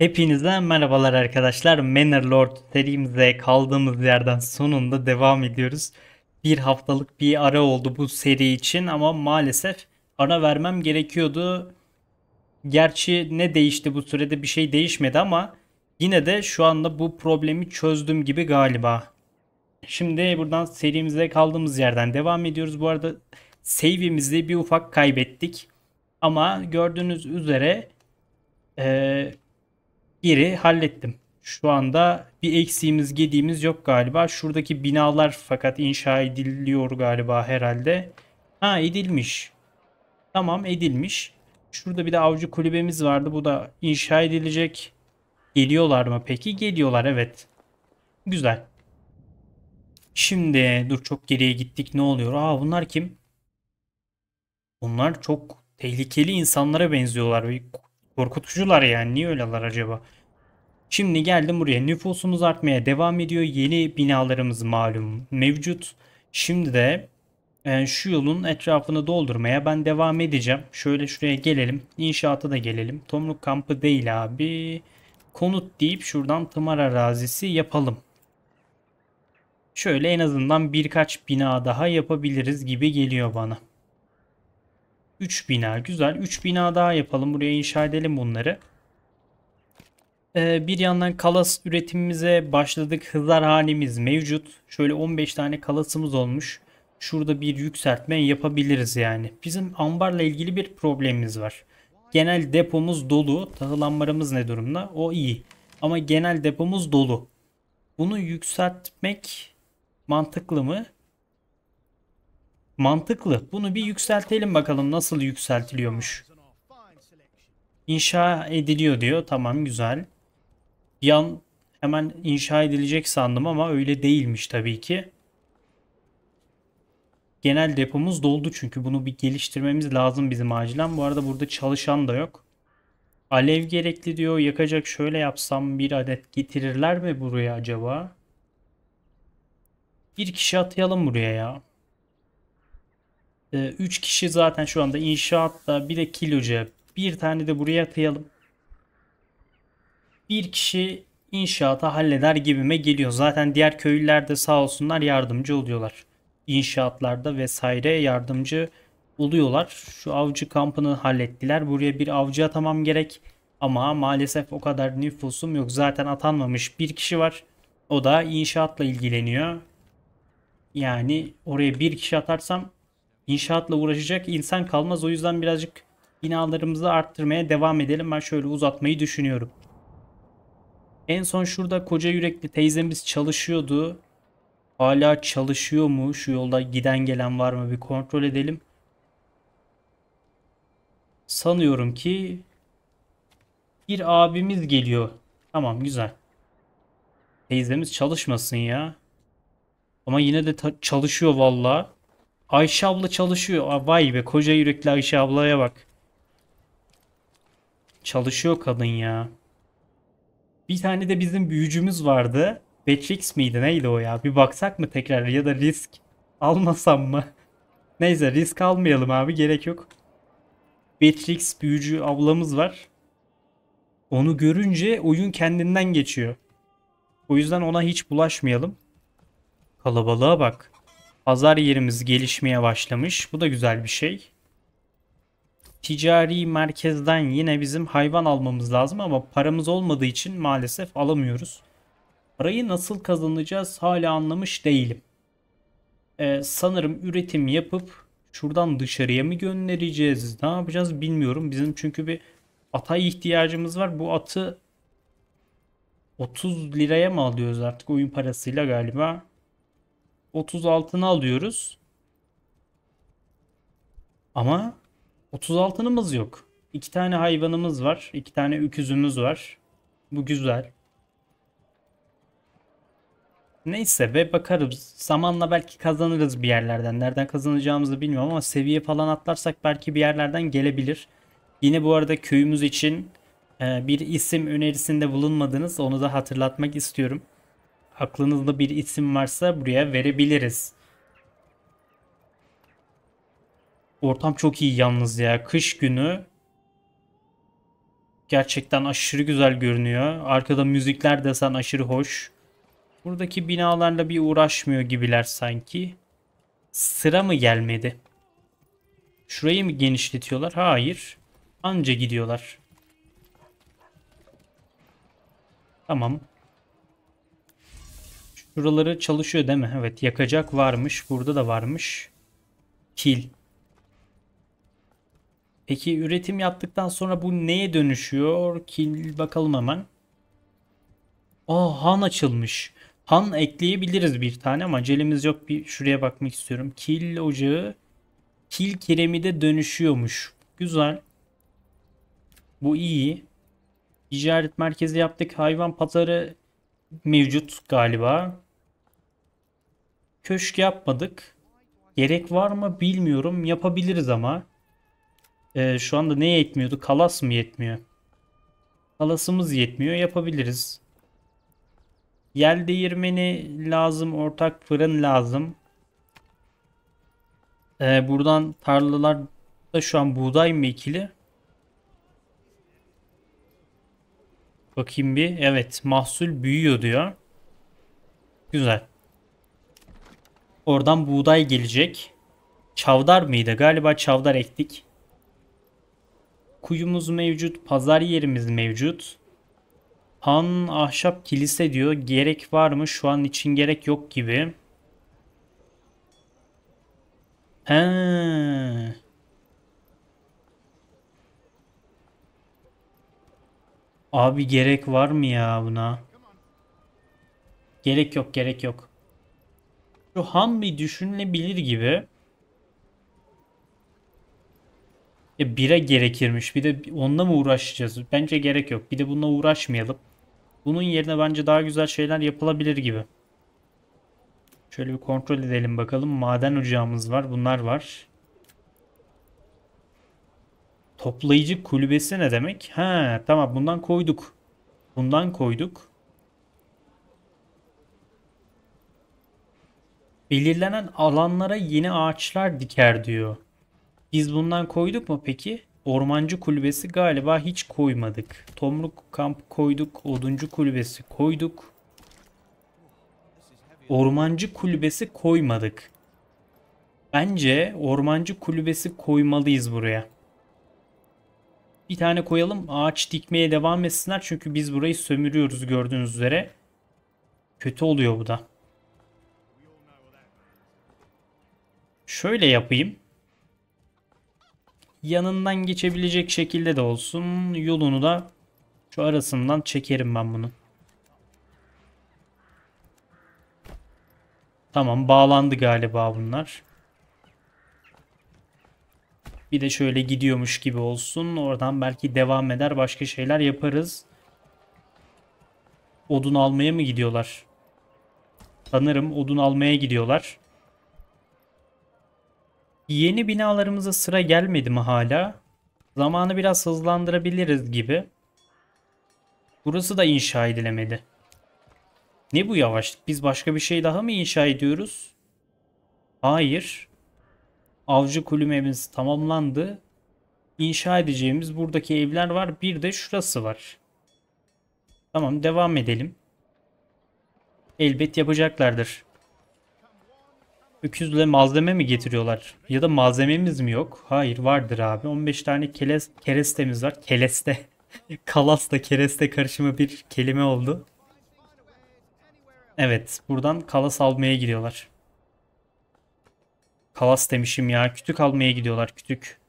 Hepinize merhabalar arkadaşlar. Manor Lord serimize kaldığımız yerden sonunda devam ediyoruz. Bir haftalık bir ara oldu bu seri için ama maalesef ara vermem gerekiyordu. Gerçi ne değişti bu sürede bir şey değişmedi ama yine de şu anda bu problemi çözdüm gibi galiba. Şimdi buradan serimize kaldığımız yerden devam ediyoruz. Bu arada save'imizi bir ufak kaybettik. Ama gördüğünüz üzere ee, geri hallettim. Şu anda bir eksiğimiz gediğimiz yok galiba. Şuradaki binalar fakat inşa ediliyor galiba herhalde. Ha edilmiş. Tamam edilmiş. Şurada bir de avcı kulübemiz vardı. Bu da inşa edilecek. Geliyorlar mı peki? Geliyorlar evet. Güzel. Şimdi dur çok geriye gittik ne oluyor? Aa bunlar kim? Bunlar çok tehlikeli insanlara benziyorlar. Korkutucular yani niye öyleler acaba? Şimdi geldim buraya nüfusumuz artmaya devam ediyor. Yeni binalarımız malum mevcut. Şimdi de e, şu yolun etrafını doldurmaya ben devam edeceğim. Şöyle şuraya gelelim. İnşaata da gelelim. Tomruk kampı değil abi. Konut deyip şuradan tımar arazisi yapalım. Şöyle en azından birkaç bina daha yapabiliriz gibi geliyor bana. 3 bina güzel. 3 bina daha yapalım. Buraya inşa edelim bunları. Ee, bir yandan kalas üretimimize başladık. Hızlar halimiz mevcut. Şöyle 15 tane kalasımız olmuş. Şurada bir yükseltme yapabiliriz yani. Bizim ambarla ilgili bir problemimiz var. Genel depomuz dolu. Tahıl ambarımız ne durumda? O iyi. Ama genel depomuz dolu. Bunu yükseltmek mantıklı mı? Mantıklı. Bunu bir yükseltelim bakalım nasıl yükseltiliyormuş. İnşa ediliyor diyor. Tamam güzel. Yan hemen inşa edilecek sandım ama öyle değilmiş tabii ki. Genel depomuz doldu çünkü bunu bir geliştirmemiz lazım bizim acilen. Bu arada burada çalışan da yok. Alev gerekli diyor. Yakacak şöyle yapsam bir adet getirirler mi buraya acaba? Bir kişi atayalım buraya ya. 3 ee, kişi zaten şu anda inşaatta bir de kiloca bir tane de buraya atayalım. Bir kişi inşaata halleder gibime geliyor. Zaten diğer köylüler de sağ olsunlar yardımcı oluyorlar. İnşaatlarda vesaire yardımcı oluyorlar. Şu avcı kampını hallettiler. Buraya bir avcı atamam gerek. Ama maalesef o kadar nüfusum yok. Zaten atanmamış bir kişi var. O da inşaatla ilgileniyor. Yani oraya bir kişi atarsam inşaatla uğraşacak insan kalmaz. O yüzden birazcık binalarımızı arttırmaya devam edelim. Ben şöyle uzatmayı düşünüyorum. En son şurada koca yürekli teyzemiz çalışıyordu. Hala çalışıyor mu? Şu yolda giden gelen var mı? Bir kontrol edelim. Sanıyorum ki bir abimiz geliyor. Tamam güzel. Teyzemiz çalışmasın ya. Ama yine de çalışıyor valla. Ayşe abla çalışıyor. Aa, vay be koca yürekli Ayşe ablaya bak. Çalışıyor kadın ya. Bir tane de bizim büyücümüz vardı. Betrix miydi neydi o ya? Bir baksak mı tekrar ya da risk almasam mı? Neyse risk almayalım abi gerek yok. Betrix büyücü ablamız var. Onu görünce oyun kendinden geçiyor. O yüzden ona hiç bulaşmayalım. Kalabalığa bak. Pazar yerimiz gelişmeye başlamış. Bu da güzel bir şey. Ticari merkezden yine bizim hayvan almamız lazım ama paramız olmadığı için maalesef alamıyoruz. Parayı nasıl kazanacağız hala anlamış değilim. Ee, sanırım üretim yapıp şuradan dışarıya mı göndereceğiz? Ne yapacağız bilmiyorum. Bizim çünkü bir ata ihtiyacımız var. Bu atı 30 liraya mı alıyoruz artık oyun parasıyla galiba? 30 alıyoruz. Ama 30 yok. İki tane hayvanımız var. iki tane öküzümüz var. Bu güzel. Neyse ve bakarız. Zamanla belki kazanırız bir yerlerden. Nereden kazanacağımızı bilmiyorum ama seviye falan atlarsak belki bir yerlerden gelebilir. Yine bu arada köyümüz için e, bir isim önerisinde bulunmadınız. Onu da hatırlatmak istiyorum aklınızda bir isim varsa buraya verebiliriz. Ortam çok iyi yalnız ya. Kış günü gerçekten aşırı güzel görünüyor. Arkada müzikler desen aşırı hoş. Buradaki binalarla bir uğraşmıyor gibiler sanki. Sıra mı gelmedi? Şurayı mı genişletiyorlar? Hayır. Anca gidiyorlar. Tamam. Şuraları çalışıyor değil mi? Evet yakacak varmış. Burada da varmış. Kil. Peki üretim yaptıktan sonra bu neye dönüşüyor? Kil bakalım hemen. Aa han açılmış. Han ekleyebiliriz bir tane ama acelemiz yok. Bir şuraya bakmak istiyorum. Kil ocağı kil kiremide dönüşüyormuş. Güzel. Bu iyi. Ticaret merkezi yaptık. Hayvan pazarı mevcut galiba. Köşk yapmadık. Gerek var mı bilmiyorum. Yapabiliriz ama. Ee, şu anda ne yetmiyordu? Kalas mı yetmiyor? Kalasımız yetmiyor. Yapabiliriz. Yel değirmeni lazım. Ortak fırın lazım. Ee, buradan tarlalar da şu an buğday mı ikili? Bakayım bir. Evet mahsul büyüyor diyor. Güzel. Oradan buğday gelecek. Çavdar mıydı? Galiba çavdar ektik. Kuyumuz mevcut. Pazar yerimiz mevcut. Han ahşap kilise diyor. Gerek var mı? Şu an için gerek yok gibi. He. Abi gerek var mı ya buna? Gerek yok gerek yok. Şu ham bir düşünülebilir gibi. Ya bire gerekirmiş. Bir de onunla mı uğraşacağız? Bence gerek yok. Bir de bununla uğraşmayalım. Bunun yerine bence daha güzel şeyler yapılabilir gibi. Şöyle bir kontrol edelim bakalım. Maden ocağımız var. Bunlar var. Toplayıcı kulübesi ne demek? Ha, tamam bundan koyduk. Bundan koyduk. Belirlenen alanlara yeni ağaçlar diker diyor. Biz bundan koyduk mu peki? Ormancı kulübesi galiba hiç koymadık. Tomruk kamp koyduk. Oduncu kulübesi koyduk. Ormancı kulübesi koymadık. Bence ormancı kulübesi koymalıyız buraya. Bir tane koyalım. Ağaç dikmeye devam etsinler. Çünkü biz burayı sömürüyoruz gördüğünüz üzere. Kötü oluyor bu da. Şöyle yapayım. Yanından geçebilecek şekilde de olsun. Yolunu da şu arasından çekerim ben bunu. Tamam bağlandı galiba bunlar. Bir de şöyle gidiyormuş gibi olsun. Oradan belki devam eder başka şeyler yaparız. Odun almaya mı gidiyorlar? Sanırım odun almaya gidiyorlar. Yeni binalarımıza sıra gelmedi mi hala? Zamanı biraz hızlandırabiliriz gibi. Burası da inşa edilemedi. Ne bu yavaşlık? Biz başka bir şey daha mı inşa ediyoruz? Hayır. Avcı kulübemiz tamamlandı. İnşa edeceğimiz buradaki evler var. Bir de şurası var. Tamam devam edelim. Elbet yapacaklardır öküzle malzeme mi getiriyorlar? Ya da malzememiz mi yok? Hayır vardır abi. 15 tane keles, kerestemiz var. Keleste. Kalasla kereste karışımı bir kelime oldu. Evet buradan kalas almaya gidiyorlar. Kalas demişim ya. Kütük almaya gidiyorlar kütük.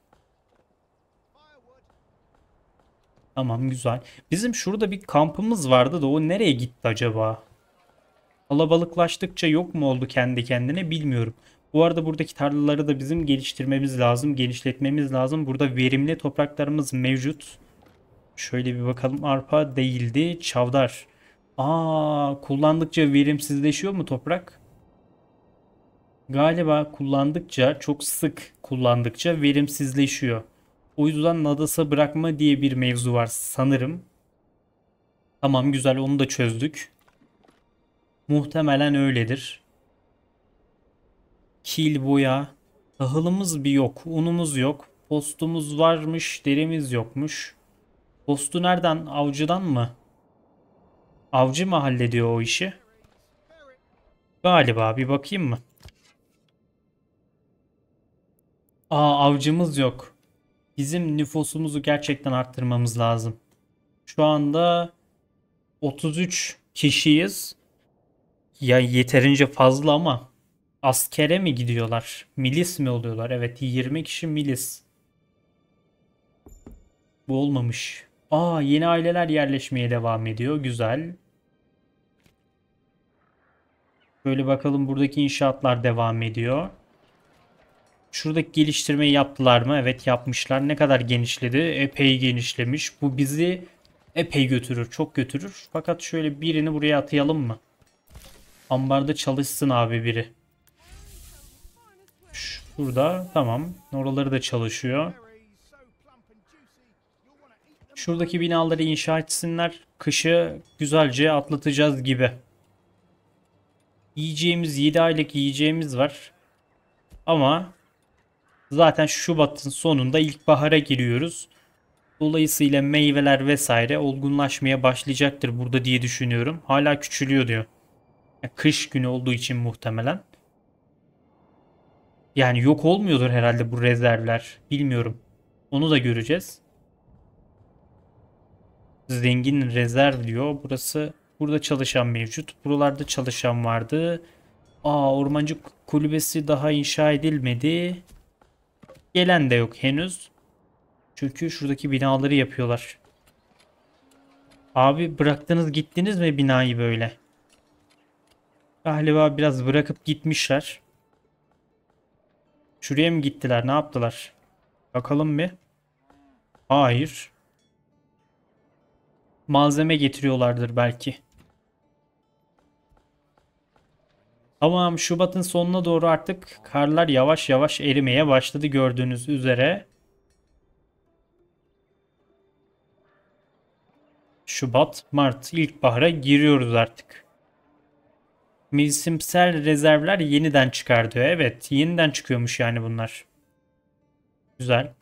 Tamam güzel. Bizim şurada bir kampımız vardı da o nereye gitti acaba? Kalabalıklaştıkça yok mu oldu kendi kendine bilmiyorum. Bu arada buradaki tarlaları da bizim geliştirmemiz lazım, genişletmemiz lazım. Burada verimli topraklarımız mevcut. Şöyle bir bakalım arpa değildi, çavdar. Aa, kullandıkça verimsizleşiyor mu toprak? Galiba kullandıkça, çok sık kullandıkça verimsizleşiyor. O yüzden nadasa bırakma diye bir mevzu var sanırım. Tamam güzel onu da çözdük. Muhtemelen öyledir. Kil boya. Tahılımız bir yok. Unumuz yok. Postumuz varmış. Derimiz yokmuş. Postu nereden? Avcıdan mı? Avcı mı hallediyor o işi? Galiba bir bakayım mı? Aa avcımız yok. Bizim nüfusumuzu gerçekten arttırmamız lazım. Şu anda 33 kişiyiz. Ya yeterince fazla ama askere mi gidiyorlar? Milis mi oluyorlar? Evet 20 kişi milis. Bu olmamış. Aa yeni aileler yerleşmeye devam ediyor. Güzel. Böyle bakalım buradaki inşaatlar devam ediyor. Şuradaki geliştirmeyi yaptılar mı? Evet yapmışlar. Ne kadar genişledi? Epey genişlemiş. Bu bizi epey götürür. Çok götürür. Fakat şöyle birini buraya atayalım mı? Ambarda çalışsın abi biri. Şurada tamam. Oraları da çalışıyor. Şuradaki binaları inşa etsinler. Kışı güzelce atlatacağız gibi. Yiyeceğimiz 7 aylık yiyeceğimiz var. Ama zaten Şubat'ın sonunda ilkbahara giriyoruz. Dolayısıyla meyveler vesaire olgunlaşmaya başlayacaktır burada diye düşünüyorum. Hala küçülüyor diyor. Kış günü olduğu için muhtemelen. Yani yok olmuyordur herhalde bu rezervler. Bilmiyorum. Onu da göreceğiz. Zengin rezerv diyor. Burası burada çalışan mevcut. Buralarda çalışan vardı. Aa ormancı kulübesi daha inşa edilmedi. Gelen de yok henüz. Çünkü şuradaki binaları yapıyorlar. Abi bıraktınız gittiniz mi binayı böyle? Galiba biraz bırakıp gitmişler. Şuraya mı gittiler? Ne yaptılar? Bakalım bir. Hayır. Malzeme getiriyorlardır belki. Tamam Şubat'ın sonuna doğru artık karlar yavaş yavaş erimeye başladı gördüğünüz üzere. Şubat, Mart ilkbahara giriyoruz artık. Mevsimsel rezervler yeniden çıkardı. Evet yeniden çıkıyormuş yani bunlar. Güzel.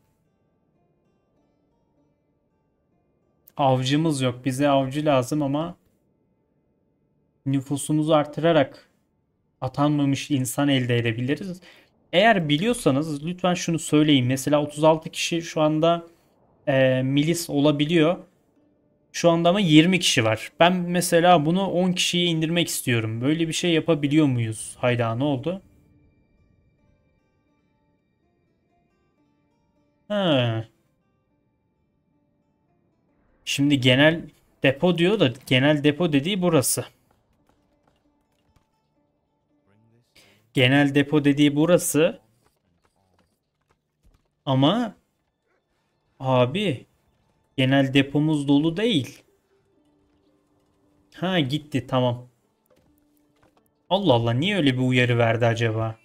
Avcımız yok. Bize avcı lazım ama nüfusumuzu artırarak atanmamış insan elde edebiliriz. Eğer biliyorsanız lütfen şunu söyleyin. Mesela 36 kişi şu anda e, milis olabiliyor. Şu anda ama 20 kişi var. Ben mesela bunu 10 kişiye indirmek istiyorum. Böyle bir şey yapabiliyor muyuz? Hayda ne oldu? Ha. Şimdi genel depo diyor da genel depo dediği burası. Genel depo dediği burası. Ama abi Genel depomuz dolu değil. Ha gitti tamam. Allah Allah niye öyle bir uyarı verdi acaba?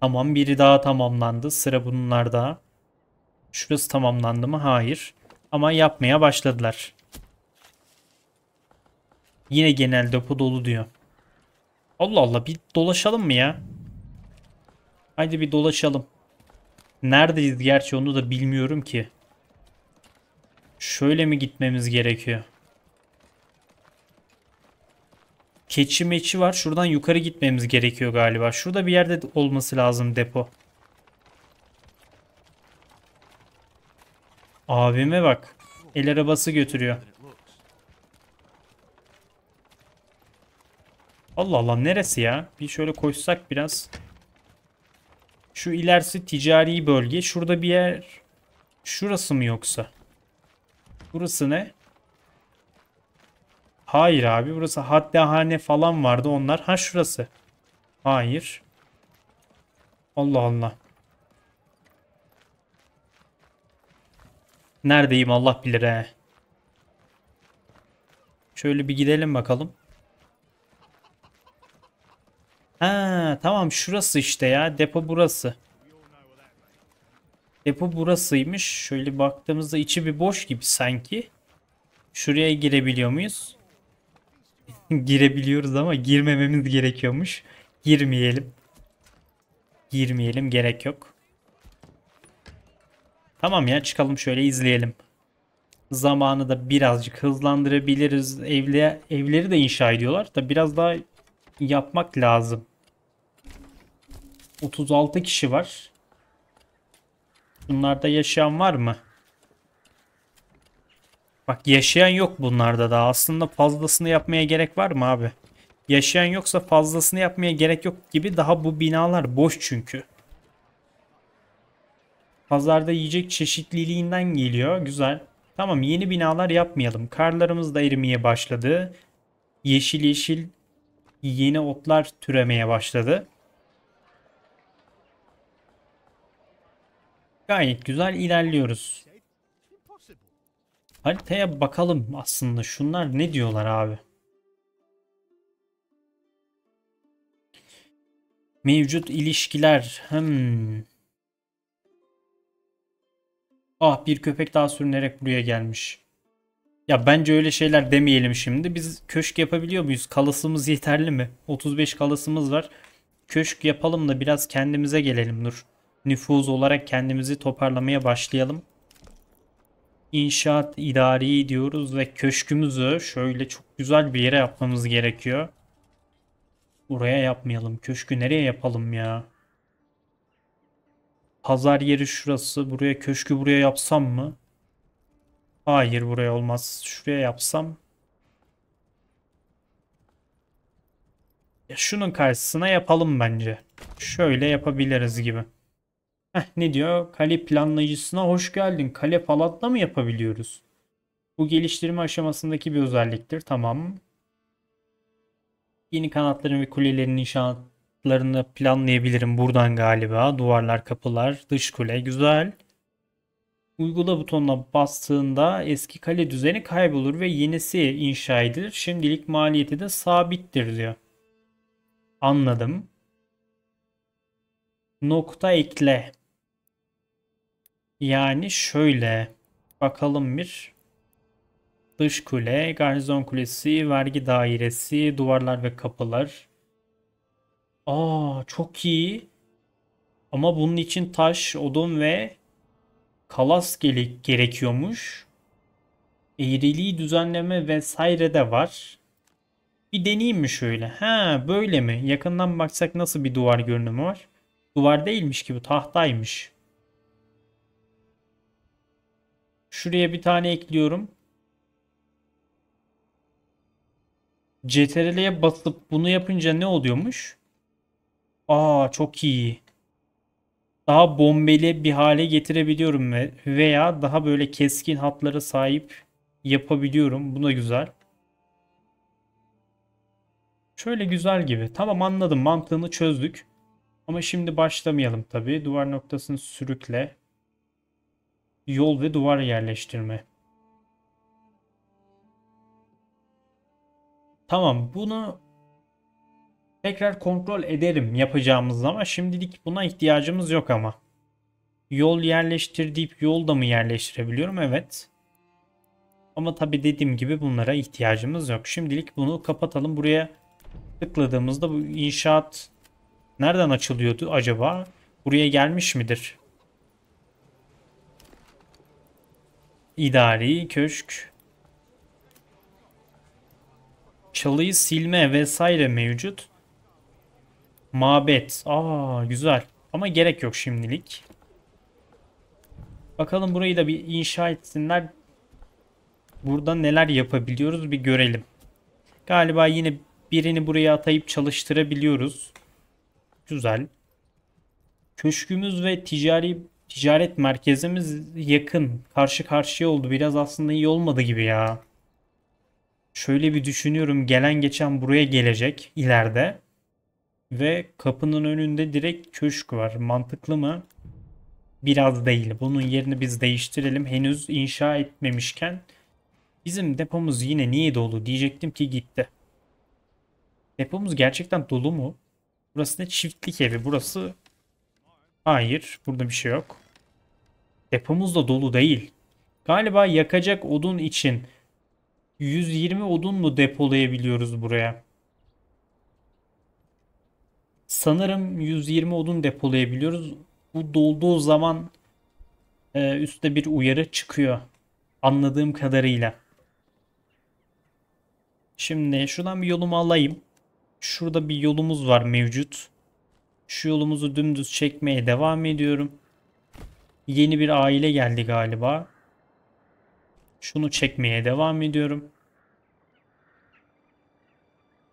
Tamam biri daha tamamlandı. Sıra bunlarda. Şurası tamamlandı mı? Hayır. Ama yapmaya başladılar. Yine genel depo dolu diyor. Allah Allah bir dolaşalım mı ya? Haydi bir dolaşalım. Neredeyiz gerçi onu da bilmiyorum ki. Şöyle mi gitmemiz gerekiyor? Keçi meçi var. Şuradan yukarı gitmemiz gerekiyor galiba. Şurada bir yerde olması lazım depo. Abime bak. El arabası götürüyor. Allah Allah neresi ya? Bir şöyle koşsak biraz. Şu ilerisi ticari bölge. Şurada bir yer. Şurası mı yoksa? Burası ne? Hayır abi burası haddehane falan vardı onlar. Ha şurası. Hayır. Allah Allah. Neredeyim Allah bilir he. Şöyle bir gidelim bakalım. Ha tamam şurası işte ya. Depo burası. Depo burasıymış. Şöyle baktığımızda içi bir boş gibi sanki. Şuraya girebiliyor muyuz? Girebiliyoruz ama girmememiz gerekiyormuş. Girmeyelim. Girmeyelim gerek yok. Tamam ya çıkalım şöyle izleyelim. Zamanı da birazcık hızlandırabiliriz. Evle, evleri de inşa ediyorlar da biraz daha yapmak lazım. 36 kişi var. Bunlarda yaşayan var mı? Bak yaşayan yok bunlarda da. Aslında fazlasını yapmaya gerek var mı abi? Yaşayan yoksa fazlasını yapmaya gerek yok gibi. Daha bu binalar boş çünkü. Pazarda yiyecek çeşitliliğinden geliyor. Güzel. Tamam yeni binalar yapmayalım. Karlarımız da erimeye başladı. Yeşil yeşil yeni otlar türemeye başladı. Gayet güzel ilerliyoruz. Haritaya bakalım aslında şunlar ne diyorlar abi. Mevcut ilişkiler. Hmm. Ah bir köpek daha sürünerek buraya gelmiş. Ya bence öyle şeyler demeyelim şimdi. Biz köşk yapabiliyor muyuz? Kalasımız yeterli mi? 35 kalasımız var. Köşk yapalım da biraz kendimize gelelim dur nüfuz olarak kendimizi toparlamaya başlayalım. İnşaat idari diyoruz ve köşkümüzü şöyle çok güzel bir yere yapmamız gerekiyor. Buraya yapmayalım. Köşkü nereye yapalım ya? Pazar yeri şurası. Buraya köşkü buraya yapsam mı? Hayır buraya olmaz. Şuraya yapsam. Ya şunun karşısına yapalım bence. Şöyle yapabiliriz gibi. Heh, ne diyor? Kale planlayıcısına hoş geldin. Kale falatla mı yapabiliyoruz? Bu geliştirme aşamasındaki bir özelliktir. Tamam. Yeni kanatların ve kulelerin inşaatlarını planlayabilirim buradan galiba. Duvarlar, kapılar, dış kule. Güzel. Uygula butonuna bastığında eski kale düzeni kaybolur ve yenisi inşa edilir. Şimdilik maliyeti de sabittir diyor. Anladım. Nokta ekle. Yani şöyle bakalım bir. Dış kule, garnizon kulesi, vergi dairesi, duvarlar ve kapılar. Aa çok iyi. Ama bunun için taş, odun ve kalas gerekiyormuş. Eğriliği düzenleme vesaire de var. Bir deneyeyim mi şöyle? Ha böyle mi? Yakından baksak nasıl bir duvar görünümü var? Duvar değilmiş ki bu tahtaymış. Şuraya bir tane ekliyorum. Ctrl'e basıp bunu yapınca ne oluyormuş? Aa çok iyi. Daha bombeli bir hale getirebiliyorum ve veya daha böyle keskin hatlara sahip yapabiliyorum. Bu da güzel. Şöyle güzel gibi. Tamam anladım mantığını çözdük. Ama şimdi başlamayalım tabii. Duvar noktasını sürükle. Yol ve duvar yerleştirme. Tamam bunu tekrar kontrol ederim yapacağımız ama şimdilik buna ihtiyacımız yok ama. Yol yerleştir deyip yol da mı yerleştirebiliyorum? Evet. Ama tabi dediğim gibi bunlara ihtiyacımız yok. Şimdilik bunu kapatalım. Buraya tıkladığımızda bu inşaat nereden açılıyordu acaba? Buraya gelmiş midir? İdari köşk, çalıyı silme vesaire mevcut. Mabet. Aa güzel. Ama gerek yok şimdilik. Bakalım burayı da bir inşa etsinler. Burada neler yapabiliyoruz bir görelim. Galiba yine birini buraya atayıp çalıştırabiliyoruz. Güzel. Köşkümüz ve ticari ticaret merkezimiz yakın. Karşı karşıya oldu. Biraz aslında iyi olmadı gibi ya. Şöyle bir düşünüyorum. Gelen geçen buraya gelecek ileride. Ve kapının önünde direkt köşk var. Mantıklı mı? Biraz değil. Bunun yerini biz değiştirelim. Henüz inşa etmemişken bizim depomuz yine niye dolu diyecektim ki gitti. Depomuz gerçekten dolu mu? Burası ne çiftlik evi. Burası Hayır. Burada bir şey yok. Depomuz da dolu değil. Galiba yakacak odun için 120 odun mu depolayabiliyoruz buraya? Sanırım 120 odun depolayabiliyoruz. Bu dolduğu zaman e, üstte bir uyarı çıkıyor. Anladığım kadarıyla. Şimdi şuradan bir yolumu alayım. Şurada bir yolumuz var mevcut. Şu yolumuzu dümdüz çekmeye devam ediyorum. Yeni bir aile geldi galiba. Şunu çekmeye devam ediyorum.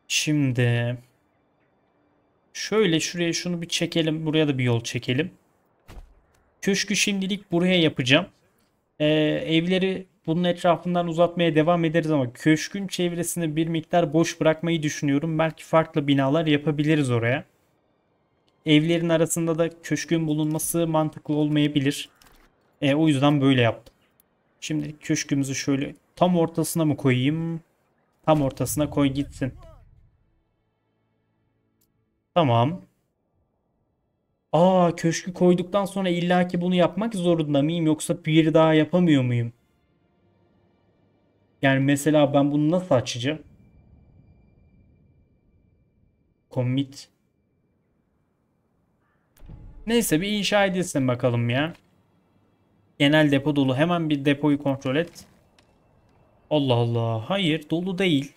Şimdi şöyle şuraya şunu bir çekelim. Buraya da bir yol çekelim. Köşkü şimdilik buraya yapacağım. Ee, evleri bunun etrafından uzatmaya devam ederiz ama köşkün çevresini bir miktar boş bırakmayı düşünüyorum. Belki farklı binalar yapabiliriz oraya. Evlerin arasında da köşkün bulunması mantıklı olmayabilir. E, o yüzden böyle yaptım. Şimdi köşkümüzü şöyle tam ortasına mı koyayım? Tam ortasına koy gitsin. Tamam. Aa köşkü koyduktan sonra illaki bunu yapmak zorunda mıyım yoksa bir daha yapamıyor muyum? Yani mesela ben bunu nasıl açacağım? Commit Neyse bir inşa edilsin bakalım ya. Genel depo dolu. Hemen bir depoyu kontrol et. Allah Allah. Hayır dolu değil.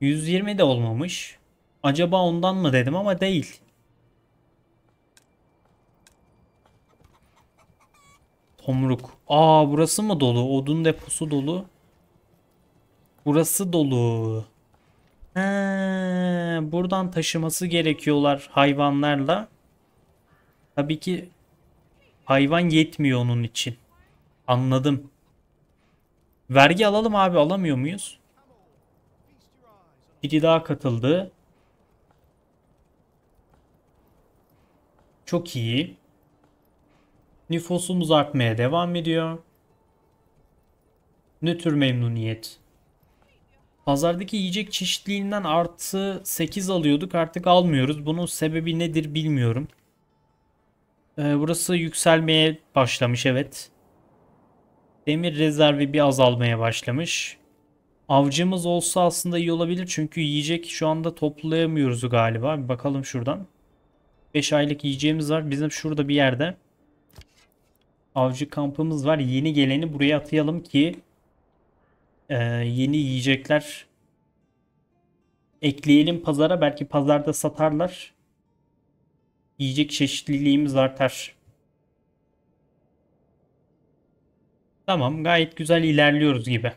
120 de olmamış. Acaba ondan mı dedim ama değil. Tomruk. Aa burası mı dolu? Odun deposu dolu. Burası dolu. He, buradan taşıması gerekiyorlar hayvanlarla. Tabii ki hayvan yetmiyor onun için. Anladım. Vergi alalım abi alamıyor muyuz? Biri daha katıldı. Çok iyi. Nüfusumuz artmaya devam ediyor. Ne tür memnuniyet? Pazardaki yiyecek çeşitliğinden artı 8 alıyorduk artık almıyoruz. Bunun sebebi nedir bilmiyorum. Ee, burası yükselmeye başlamış evet. Demir rezervi bir azalmaya başlamış. Avcımız olsa aslında iyi olabilir çünkü yiyecek şu anda toplayamıyoruz galiba. Bir bakalım şuradan. 5 aylık yiyeceğimiz var. Bizim şurada bir yerde avcı kampımız var. Yeni geleni buraya atayalım ki e, yeni yiyecekler ekleyelim pazara. Belki pazarda satarlar yiyecek çeşitliliğimiz artar. Tamam gayet güzel ilerliyoruz gibi.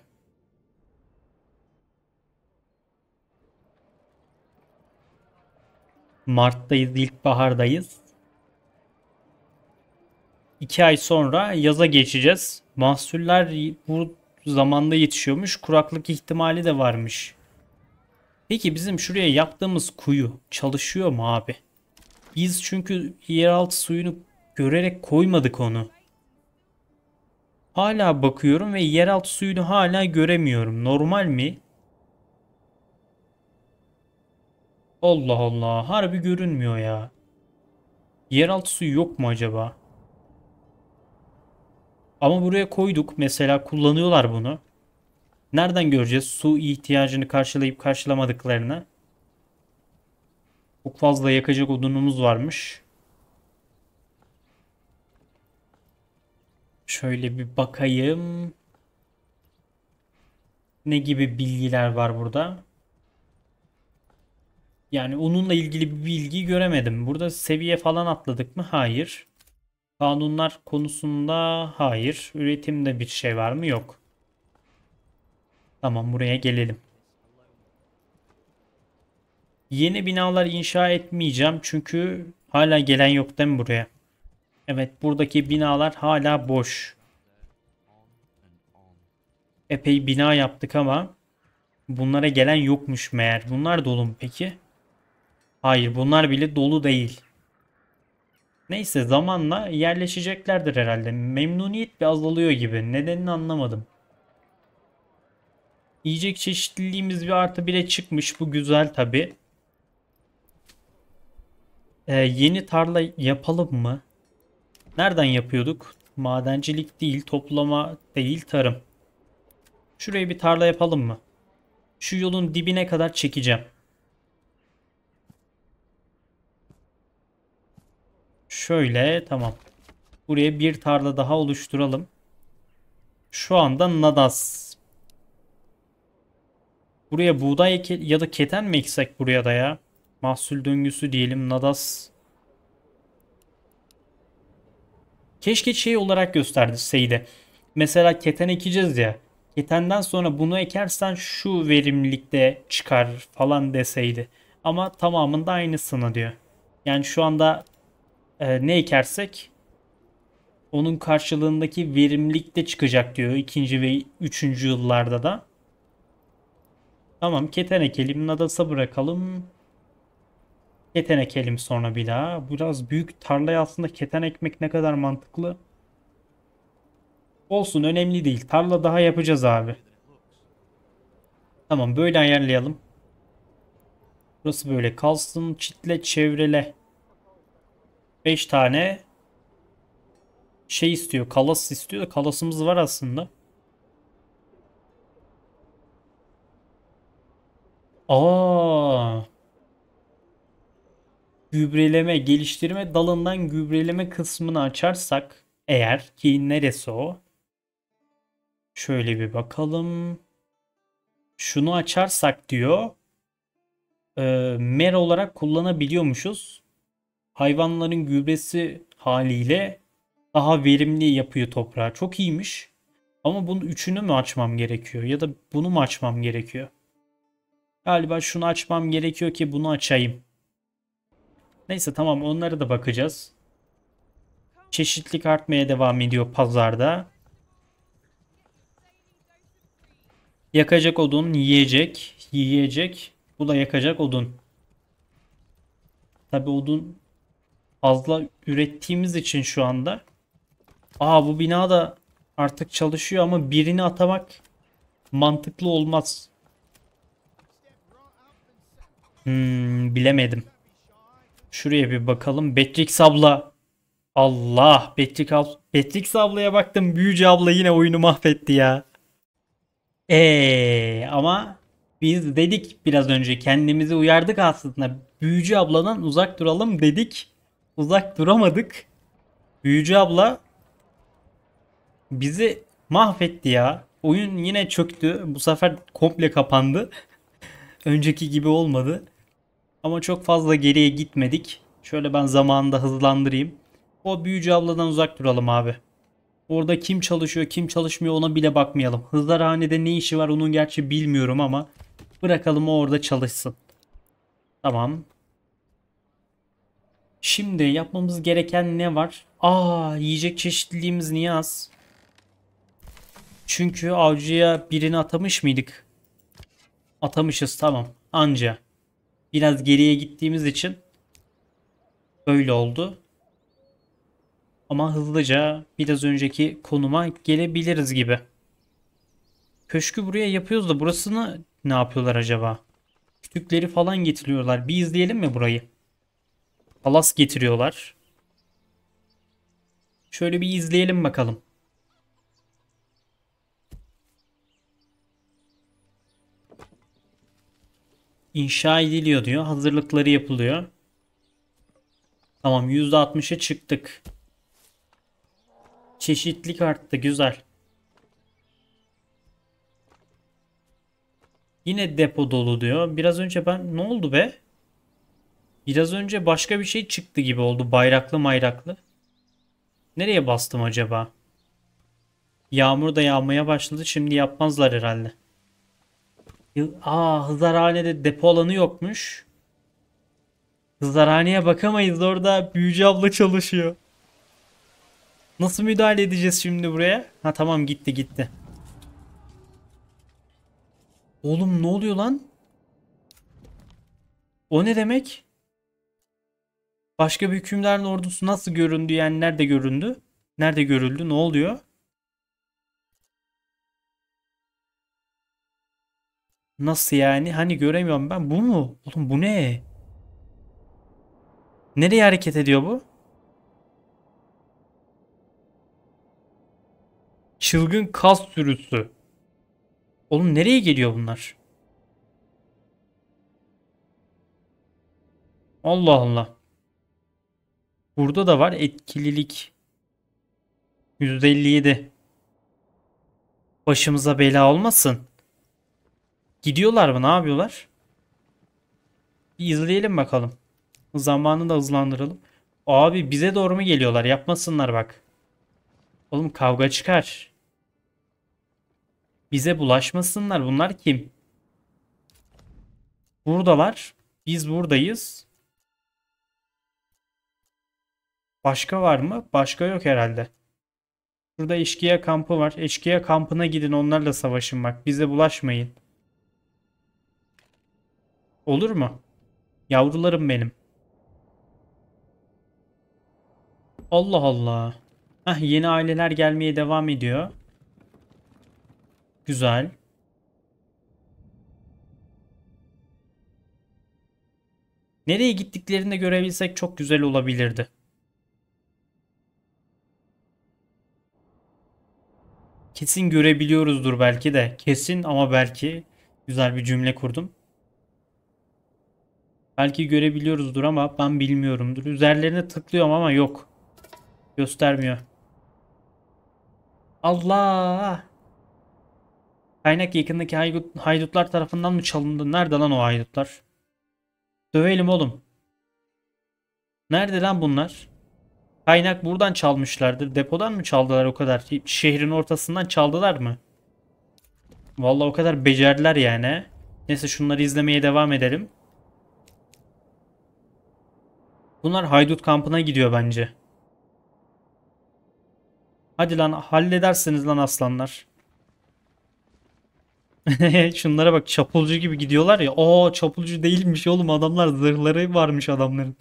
Mart'tayız, ilkbahardayız. İki ay sonra yaza geçeceğiz. Mahsuller bu zamanda yetişiyormuş. Kuraklık ihtimali de varmış. Peki bizim şuraya yaptığımız kuyu çalışıyor mu abi? Biz çünkü yeraltı suyunu görerek koymadık onu. Hala bakıyorum ve yeraltı suyunu hala göremiyorum. Normal mi? Allah Allah. Harbi görünmüyor ya. Yeraltı suyu yok mu acaba? Ama buraya koyduk. Mesela kullanıyorlar bunu. Nereden göreceğiz su ihtiyacını karşılayıp karşılamadıklarını? Çok fazla yakacak odunumuz varmış. Şöyle bir bakayım. Ne gibi bilgiler var burada? Yani onunla ilgili bir bilgi göremedim. Burada seviye falan atladık mı? Hayır. Kanunlar konusunda hayır. Üretimde bir şey var mı? Yok. Tamam buraya gelelim. Yeni binalar inşa etmeyeceğim çünkü hala gelen yok değil mi buraya? Evet buradaki binalar hala boş. Epey bina yaptık ama bunlara gelen yokmuş meğer. Bunlar dolu mu peki? Hayır bunlar bile dolu değil. Neyse zamanla yerleşeceklerdir herhalde. Memnuniyet bir azalıyor gibi. Nedenini anlamadım. Yiyecek çeşitliliğimiz bir artı bile çıkmış. Bu güzel tabi. Ee, yeni tarla yapalım mı? Nereden yapıyorduk? Madencilik değil, toplama değil, tarım. Şuraya bir tarla yapalım mı? Şu yolun dibine kadar çekeceğim. Şöyle tamam. Buraya bir tarla daha oluşturalım. Şu anda Nadas. Buraya buğday ya da keten mi eksek buraya da ya? Mahsul döngüsü diyelim. Nadas. Keşke şey olarak gösterdirseydi. Mesela keten ekeceğiz ya. Ketenden sonra bunu ekersen şu verimlilikte çıkar falan deseydi. Ama tamamında aynısını diyor. Yani şu anda e, ne ekersek onun karşılığındaki verimlilik de çıkacak diyor. ikinci ve üçüncü yıllarda da. Tamam keten ekelim. Nadas'a bırakalım. Keten ekelim sonra bir daha. Biraz büyük tarlaya aslında keten ekmek ne kadar mantıklı. Olsun önemli değil. Tarla daha yapacağız abi. Tamam böyle ayarlayalım. Burası böyle kalsın. Çitle çevrele. 5 tane şey istiyor. Kalas istiyor. Kalasımız var aslında. Aa gübreleme, geliştirme dalından gübreleme kısmını açarsak eğer ki neresi o? Şöyle bir bakalım. Şunu açarsak diyor. E, mer olarak kullanabiliyormuşuz. Hayvanların gübresi haliyle daha verimli yapıyor toprağı. Çok iyiymiş. Ama bunun üçünü mü açmam gerekiyor ya da bunu mu açmam gerekiyor? Galiba şunu açmam gerekiyor ki bunu açayım. Neyse tamam onlara da bakacağız. Çeşitlik artmaya devam ediyor pazarda. Yakacak odun, yiyecek, yiyecek. Bu da yakacak odun. Tabi odun fazla ürettiğimiz için şu anda. Aa bu bina da artık çalışıyor ama birini atamak mantıklı olmaz. Hmm, bilemedim. Şuraya bir bakalım. Betrix abla. Allah. Betrix, abla. Betrix ablaya baktım. Büyücü abla yine oyunu mahvetti ya. Eee ama biz dedik biraz önce kendimizi uyardık aslında. Büyücü abladan uzak duralım dedik. Uzak duramadık. Büyücü abla bizi mahvetti ya. Oyun yine çöktü. Bu sefer komple kapandı. Önceki gibi olmadı. Ama çok fazla geriye gitmedik. Şöyle ben zamanını da hızlandırayım. O büyücü abladan uzak duralım abi. Orada kim çalışıyor kim çalışmıyor ona bile bakmayalım. Hızlarhanede ne işi var onun gerçi bilmiyorum ama bırakalım o orada çalışsın. Tamam. Şimdi yapmamız gereken ne var? Aa yiyecek çeşitliliğimiz niye az? Çünkü avcıya birini atamış mıydık? Atamışız tamam. Anca biraz geriye gittiğimiz için böyle oldu. Ama hızlıca biraz önceki konuma gelebiliriz gibi. Köşkü buraya yapıyoruz da burasını ne yapıyorlar acaba? Kütükleri falan getiriyorlar. Bir izleyelim mi burayı? Palas getiriyorlar. Şöyle bir izleyelim bakalım. inşa ediliyor diyor. Hazırlıkları yapılıyor. Tamam %60'a çıktık. Çeşitlik arttı güzel. Yine depo dolu diyor. Biraz önce ben ne oldu be? Biraz önce başka bir şey çıktı gibi oldu. Bayraklı mayraklı. Nereye bastım acaba? Yağmur da yağmaya başladı. Şimdi yapmazlar herhalde. Aa Hızarhane'de depo alanı yokmuş. Hızarhane'ye bakamayız orada büyücü abla çalışıyor. Nasıl müdahale edeceğiz şimdi buraya? Ha tamam gitti gitti. Oğlum ne oluyor lan? O ne demek? Başka bir hükümdarın ordusu nasıl göründü yani nerede göründü? Nerede görüldü? Ne oluyor? Nasıl yani? Hani göremiyorum ben. Bu mu? Oğlum bu ne? Nereye hareket ediyor bu? Çılgın kas sürüsü. Oğlum nereye geliyor bunlar? Allah Allah. Burada da var etkililik. 57 Başımıza bela olmasın. Gidiyorlar mı? Ne yapıyorlar? Bir izleyelim bakalım. Zamanını da hızlandıralım. Abi bize doğru mu geliyorlar? Yapmasınlar bak. Oğlum kavga çıkar. Bize bulaşmasınlar. Bunlar kim? Buradalar. Biz buradayız. Başka var mı? Başka yok herhalde. Burada eşkıya kampı var. Eşkıya kampına gidin onlarla savaşın bak. Bize bulaşmayın. Olur mu? Yavrularım benim. Allah Allah. Heh, yeni aileler gelmeye devam ediyor. Güzel. Nereye gittiklerini de görebilsek çok güzel olabilirdi. Kesin görebiliyoruzdur belki de. Kesin ama belki güzel bir cümle kurdum. Belki görebiliyoruzdur ama ben bilmiyorumdur. Üzerlerine tıklıyorum ama yok. Göstermiyor. Allah! Kaynak yakındaki haydutlar tarafından mı çalındı? Nerede lan o haydutlar? Dövelim oğlum. Nerede lan bunlar? Kaynak buradan çalmışlardır. Depodan mı çaldılar o kadar? Şehrin ortasından çaldılar mı? Vallahi o kadar becerdiler yani. Neyse şunları izlemeye devam edelim. Bunlar haydut kampına gidiyor bence. Hadi lan halledersiniz lan aslanlar. Şunlara bak çapulcu gibi gidiyorlar ya. Oo çapulcu değilmiş oğlum adamlar zırhları varmış adamların.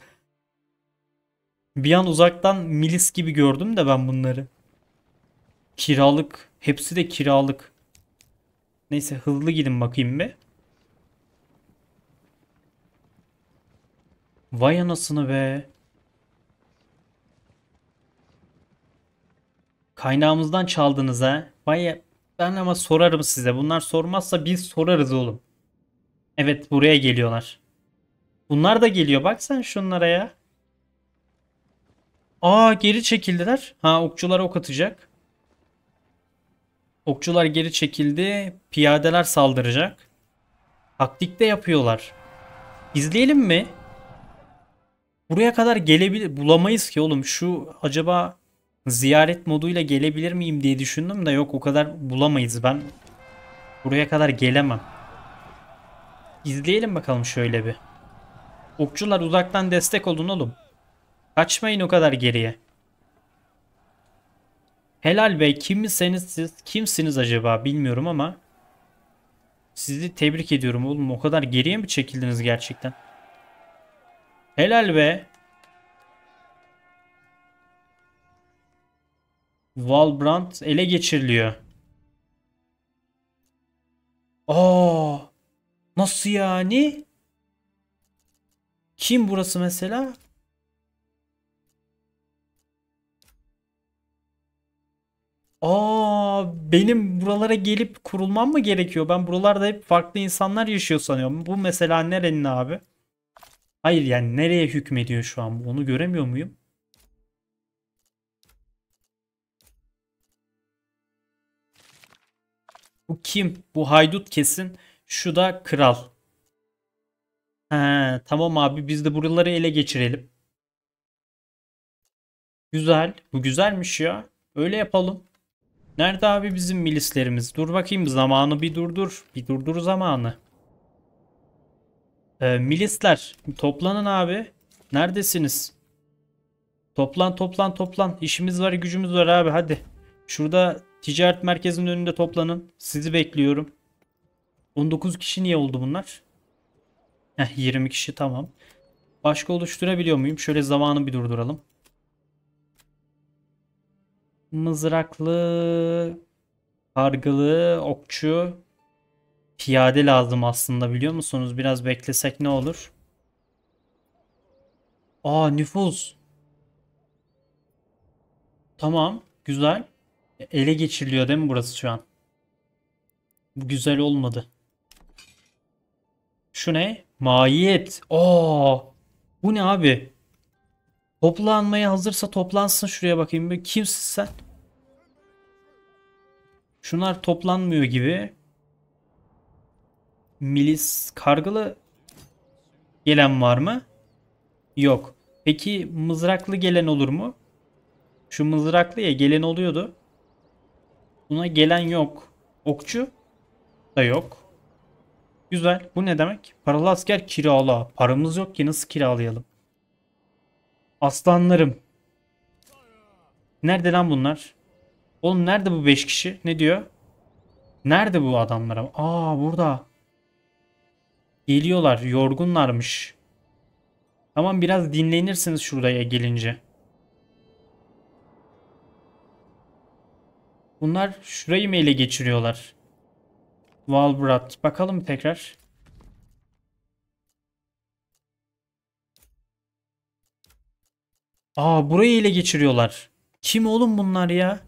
Bir an uzaktan milis gibi gördüm de ben bunları. Kiralık. Hepsi de kiralık. Neyse hızlı gidin bakayım bir. Vay anasını be. Kaynağımızdan çaldınız ha. Vay ben ama sorarım size. Bunlar sormazsa biz sorarız oğlum. Evet buraya geliyorlar. Bunlar da geliyor. Bak sen şunlara ya. Aa geri çekildiler. Ha okçulara ok atacak. Okçular geri çekildi. Piyadeler saldıracak. Taktikte yapıyorlar. İzleyelim mi? Buraya kadar gelebilir bulamayız ki oğlum şu acaba ziyaret moduyla gelebilir miyim diye düşündüm de yok o kadar bulamayız ben. Buraya kadar gelemem. İzleyelim bakalım şöyle bir. Okçular uzaktan destek olun oğlum. Kaçmayın o kadar geriye. Helal Bey kimseniz siz kimsiniz acaba bilmiyorum ama sizi tebrik ediyorum oğlum o kadar geriye mi çekildiniz gerçekten? Helal be. Valbrand ele geçiriliyor. Aa! Nasıl yani? Kim burası mesela? Aa, benim buralara gelip kurulmam mı gerekiyor? Ben buralarda hep farklı insanlar yaşıyor sanıyorum. Bu mesela nerenin abi? Hayır yani nereye hükmediyor şu an? Onu göremiyor muyum? Bu kim? Bu haydut kesin. Şu da kral. He, tamam abi biz de buraları ele geçirelim. Güzel. Bu güzelmiş ya. Öyle yapalım. Nerede abi bizim milislerimiz? Dur bakayım zamanı bir durdur. Bir durdur zamanı. Ee, milisler toplanın abi. Neredesiniz? Toplan toplan toplan. İşimiz var gücümüz var abi hadi. Şurada ticaret merkezinin önünde toplanın. Sizi bekliyorum. 19 kişi niye oldu bunlar? Heh 20 kişi tamam. Başka oluşturabiliyor muyum? Şöyle zamanı bir durduralım. Mızraklı, kargılı, okçu, piyade lazım aslında biliyor musunuz? Biraz beklesek ne olur? Aa nüfus. Tamam. Güzel. Ele geçiriliyor değil mi burası şu an? Bu güzel olmadı. Şu ne? Mahiyet. Aa! Bu ne abi? Toplanmaya hazırsa toplansın şuraya bakayım. Kimsin sen? Şunlar toplanmıyor gibi milis kargılı gelen var mı? Yok. Peki mızraklı gelen olur mu? Şu mızraklıya gelen oluyordu. Buna gelen yok. Okçu da yok. Güzel. Bu ne demek? Paralı asker kirala. Paramız yok ki nasıl kiralayalım? Aslanlarım. Nerede lan bunlar? Oğlum nerede bu 5 kişi? Ne diyor? Nerede bu adamlara? Aa burada. Geliyorlar yorgunlarmış. Tamam biraz dinlenirsiniz şuraya gelince. Bunlar şurayı mı ele geçiriyorlar? Valbrat. Bakalım tekrar. Aa burayı ele geçiriyorlar. Kim oğlum bunlar ya?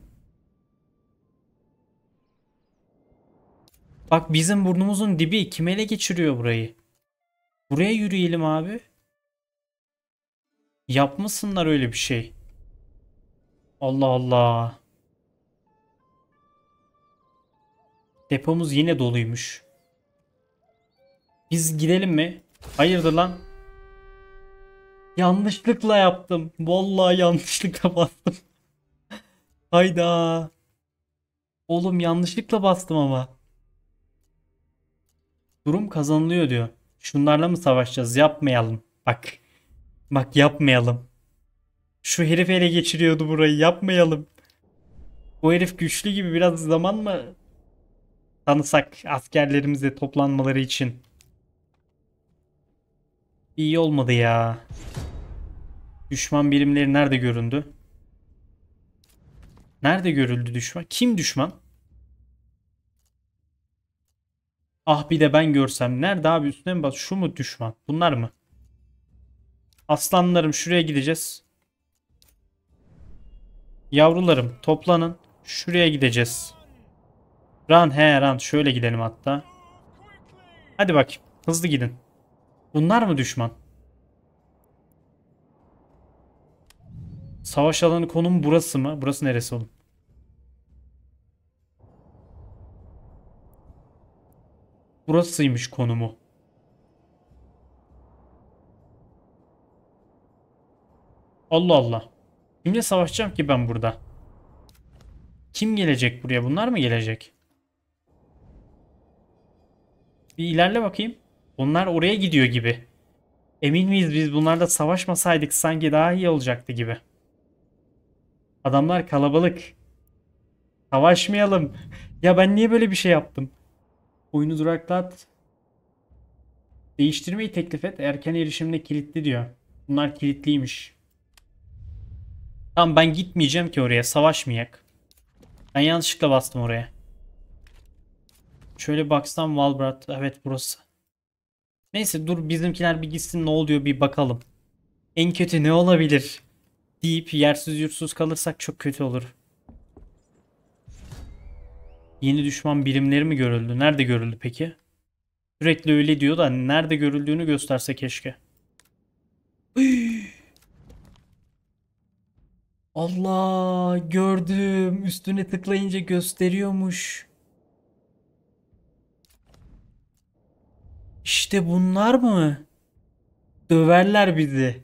Bak bizim burnumuzun dibi kim ele geçiriyor burayı? Buraya yürüyelim abi. Yapmasınlar öyle bir şey. Allah Allah. Depomuz yine doluymuş. Biz gidelim mi? Hayırdır lan? Yanlışlıkla yaptım. Vallahi yanlışlıkla bastım. Hayda. Oğlum yanlışlıkla bastım ama. Durum kazanılıyor diyor. Şunlarla mı savaşacağız? Yapmayalım. Bak. Bak yapmayalım. Şu herif ele geçiriyordu burayı. Yapmayalım. O herif güçlü gibi biraz zaman mı tanısak askerlerimizle toplanmaları için? İyi olmadı ya. Düşman birimleri nerede göründü? Nerede görüldü düşman? Kim düşman? Ah bir de ben görsem. Nerede abi üstüne mi bas? Şu mu düşman? Bunlar mı? Aslanlarım şuraya gideceğiz. Yavrularım toplanın. Şuraya gideceğiz. Run, he run, Şöyle gidelim hatta. Hadi bakayım. Hızlı gidin. Bunlar mı düşman? Savaş alanı konum burası mı? Burası neresi oğlum? burasıymış konumu. Allah Allah. Kimle savaşacağım ki ben burada? Kim gelecek buraya? Bunlar mı gelecek? Bir ilerle bakayım. Bunlar oraya gidiyor gibi. Emin miyiz biz bunlarla savaşmasaydık sanki daha iyi olacaktı gibi. Adamlar kalabalık. Savaşmayalım. ya ben niye böyle bir şey yaptım? Oyunu duraklat. Değiştirmeyi teklif et. Erken erişimde kilitli diyor. Bunlar kilitliymiş. Tamam ben gitmeyeceğim ki oraya. Savaşmayak. Ben yanlışlıkla bastım oraya. Şöyle baksam Valbrat. Evet burası. Neyse dur bizimkiler bir gitsin ne oluyor bir bakalım. En kötü ne olabilir? Deyip yersiz yursuz kalırsak çok kötü olur. Yeni düşman birimleri mi görüldü? Nerede görüldü peki? Sürekli öyle diyor da hani nerede görüldüğünü gösterse keşke. Allah gördüm. Üstüne tıklayınca gösteriyormuş. İşte bunlar mı? Döverler bizi.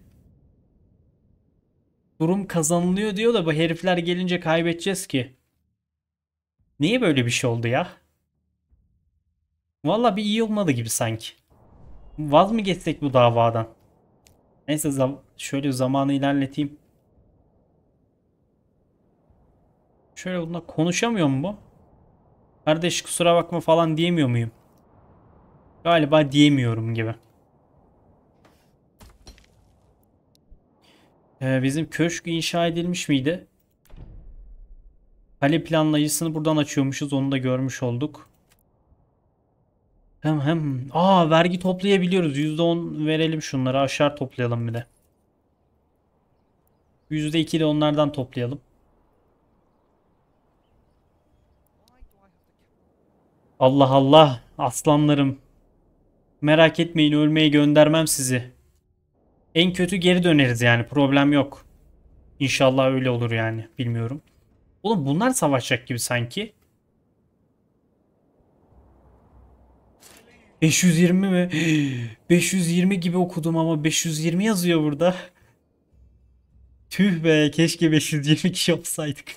Durum kazanılıyor diyor da bu herifler gelince kaybedeceğiz ki. Niye böyle bir şey oldu ya? Valla bir iyi olmadı gibi sanki. Vaz mı geçsek bu davadan? Neyse zam şöyle zamanı ilerleteyim. Şöyle bununla konuşamıyor mu bu? Kardeş kusura bakma falan diyemiyor muyum? Galiba diyemiyorum gibi. Ee, bizim köşk inşa edilmiş miydi? Kale hani planlayıcısını buradan açıyormuşuz. Onu da görmüş olduk. Hem hem. Aa vergi toplayabiliyoruz. %10 verelim şunlara. aşağı toplayalım bir de. %2 de onlardan toplayalım. Allah Allah aslanlarım. Merak etmeyin ölmeye göndermem sizi. En kötü geri döneriz yani problem yok. İnşallah öyle olur yani bilmiyorum. Oğlum bunlar savaşacak gibi sanki. 520 mi? 520 gibi okudum ama 520 yazıyor burada. Tüh be keşke 520 kişi olsaydık.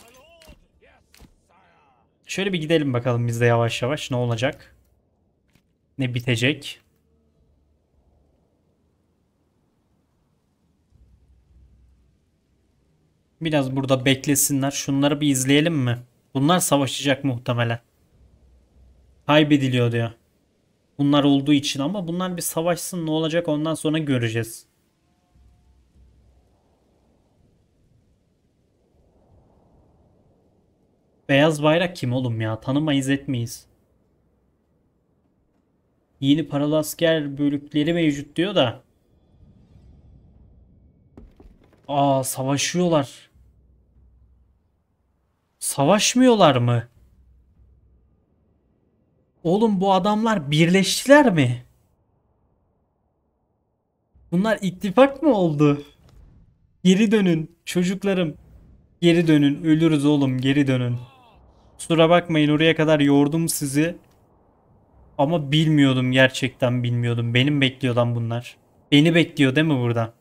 Şöyle bir gidelim bakalım bizde yavaş yavaş ne olacak? Ne bitecek? Biraz burada beklesinler. Şunları bir izleyelim mi? Bunlar savaşacak muhtemelen. Kaybediliyor diyor. Bunlar olduğu için ama bunlar bir savaşsın ne olacak ondan sonra göreceğiz. Beyaz bayrak kim oğlum ya? Tanımayız etmeyiz. Yeni paralı asker bölükleri mevcut diyor da. Aa savaşıyorlar. Savaşmıyorlar mı? Oğlum bu adamlar birleştiler mi? Bunlar ittifak mı oldu? Geri dönün çocuklarım. Geri dönün ölürüz oğlum geri dönün. Kusura bakmayın oraya kadar yordum sizi. Ama bilmiyordum gerçekten bilmiyordum. Benim bekliyordan bunlar. Beni bekliyor değil mi burada?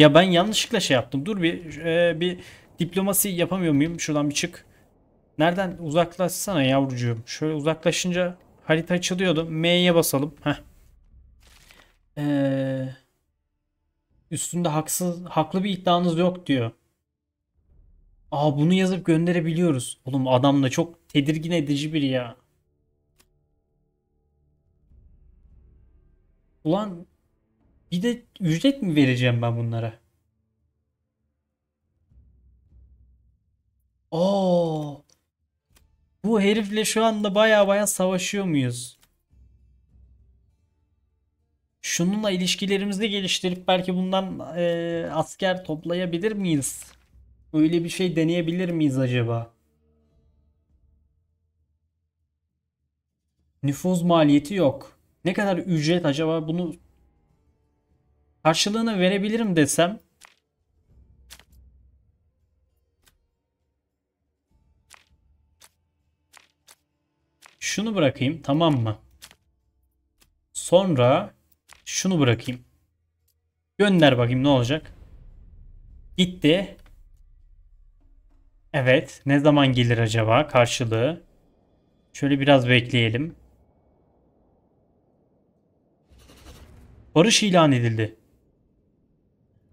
Ya ben yanlışlıkla şey yaptım. Dur bir e, bir diplomasi yapamıyor muyum? Şuradan bir çık. Nereden uzaklaşsana yavrucuğum. Şöyle uzaklaşınca harita açılıyordu. M'ye basalım. Heh. Ee, üstünde haksız haklı bir iddianız yok diyor. Aa bunu yazıp gönderebiliyoruz. Oğlum adam da çok tedirgin edici biri ya. Ulan bir de ücret mi vereceğim ben bunlara? Oo. Bu herifle şu anda baya baya savaşıyor muyuz? Şununla ilişkilerimizi geliştirip belki bundan e, asker toplayabilir miyiz? Öyle bir şey deneyebilir miyiz acaba? Nüfuz maliyeti yok. Ne kadar ücret acaba bunu Karşılığını verebilirim desem şunu bırakayım tamam mı? Sonra şunu bırakayım. Gönder bakayım ne olacak? Gitti. Evet. Ne zaman gelir acaba karşılığı? Şöyle biraz bekleyelim. Barış ilan edildi.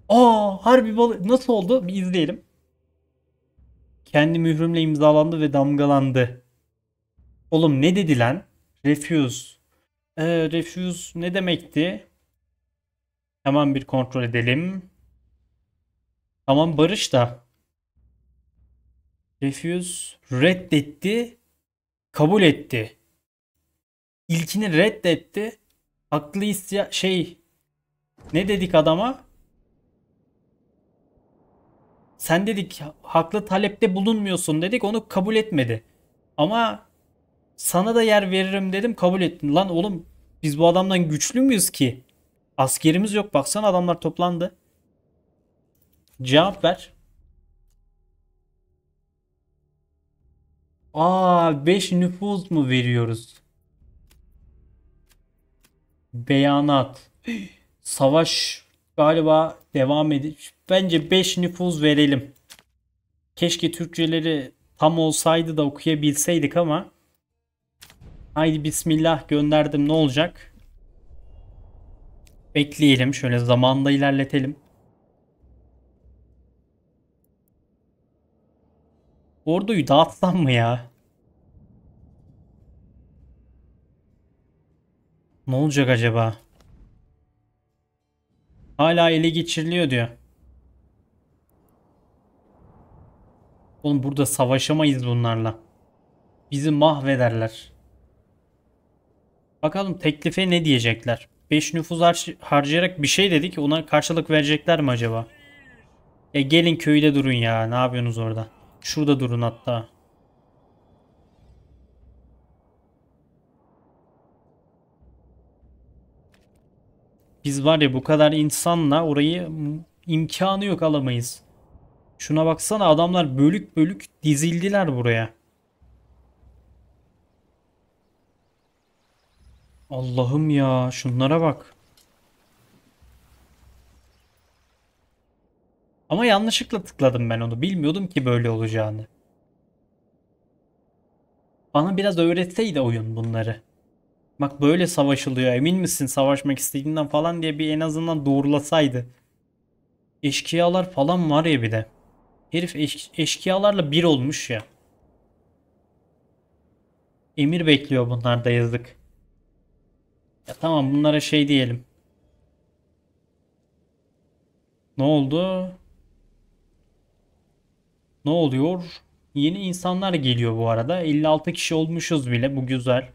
Aa harbi balık nasıl oldu? Bir izleyelim. Kendi mührümle imzalandı ve damgalandı. Oğlum ne dedi lan? Refuse. Ee, refuse ne demekti? Hemen bir kontrol edelim. Tamam barış da. Refuse reddetti. Kabul etti. İlkini reddetti. Haklı isya şey ne dedik adama? sen dedik haklı talepte bulunmuyorsun dedik onu kabul etmedi. Ama sana da yer veririm dedim kabul ettin. Lan oğlum biz bu adamdan güçlü müyüz ki? Askerimiz yok baksana adamlar toplandı. Cevap ver. Aa 5 nüfuz mu veriyoruz? Beyanat. Savaş Galiba devam edip bence 5 nüfuz verelim. Keşke Türkçeleri tam olsaydı da okuyabilseydik ama. Haydi bismillah gönderdim ne olacak? Bekleyelim şöyle zamanda ilerletelim. Orduyu dağıtsam mı ya? Ne olacak acaba? Hala ele geçiriliyor diyor. Oğlum burada savaşamayız bunlarla. Bizi mahvederler. Bakalım teklife ne diyecekler. 5 nüfuz har harcayarak bir şey dedik. Ona karşılık verecekler mi acaba? E gelin köyde durun ya. Ne yapıyorsunuz orada? Şurada durun hatta. Biz var ya bu kadar insanla orayı imkanı yok alamayız. Şuna baksana adamlar bölük bölük dizildiler buraya. Allah'ım ya şunlara bak. Ama yanlışlıkla tıkladım ben onu. Bilmiyordum ki böyle olacağını. Bana biraz öğretseydi oyun bunları. Bak böyle savaşılıyor emin misin savaşmak istediğinden falan diye bir en azından doğrulasaydı. Eşkıyalar falan var ya bir de. Herif eş eşkıyalarla bir olmuş ya. Emir bekliyor bunlarda da yazık. Ya tamam bunlara şey diyelim. Ne oldu? Ne oluyor? Yeni insanlar geliyor bu arada. 56 kişi olmuşuz bile. Bu güzel.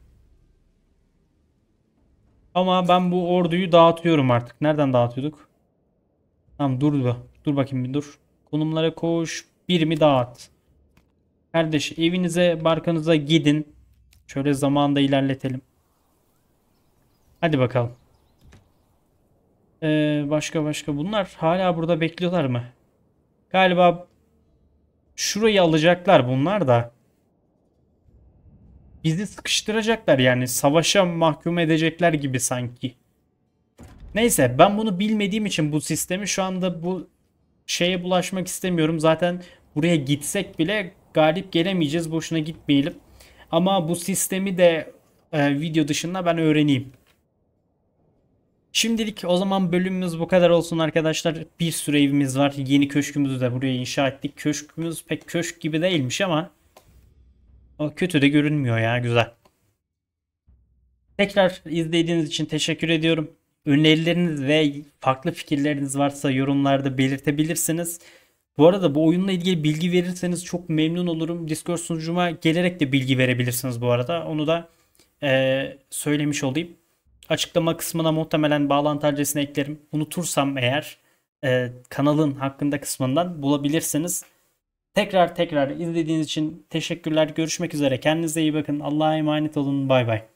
Ama ben bu orduyu dağıtıyorum artık. Nereden dağıtıyorduk? Tamam dur da. Dur bakayım bir dur. Konumlara koş. Birimi dağıt. Kardeş evinize barkanıza gidin. Şöyle zamanda ilerletelim. Hadi bakalım. Ee, başka başka bunlar hala burada bekliyorlar mı? Galiba şurayı alacaklar bunlar da bizi sıkıştıracaklar yani savaşa mahkum edecekler gibi sanki. Neyse ben bunu bilmediğim için bu sistemi şu anda bu şeye bulaşmak istemiyorum. Zaten buraya gitsek bile galip gelemeyeceğiz. Boşuna gitmeyelim. Ama bu sistemi de e, video dışında ben öğreneyim. Şimdilik o zaman bölümümüz bu kadar olsun arkadaşlar. Bir sürü evimiz var. Yeni köşkümüzü de buraya inşa ettik. Köşkümüz pek köşk gibi değilmiş ama ama kötü de görünmüyor ya güzel. Tekrar izlediğiniz için teşekkür ediyorum. Önerileriniz ve farklı fikirleriniz varsa yorumlarda belirtebilirsiniz. Bu arada bu oyunla ilgili bilgi verirseniz çok memnun olurum. Discord sunucuma gelerek de bilgi verebilirsiniz bu arada. Onu da e, söylemiş olayım. Açıklama kısmına muhtemelen bağlantı adresini eklerim. Unutursam eğer e, kanalın hakkında kısmından bulabilirsiniz. Tekrar tekrar izlediğiniz için teşekkürler. Görüşmek üzere. Kendinize iyi bakın. Allah'a emanet olun. Bay bay.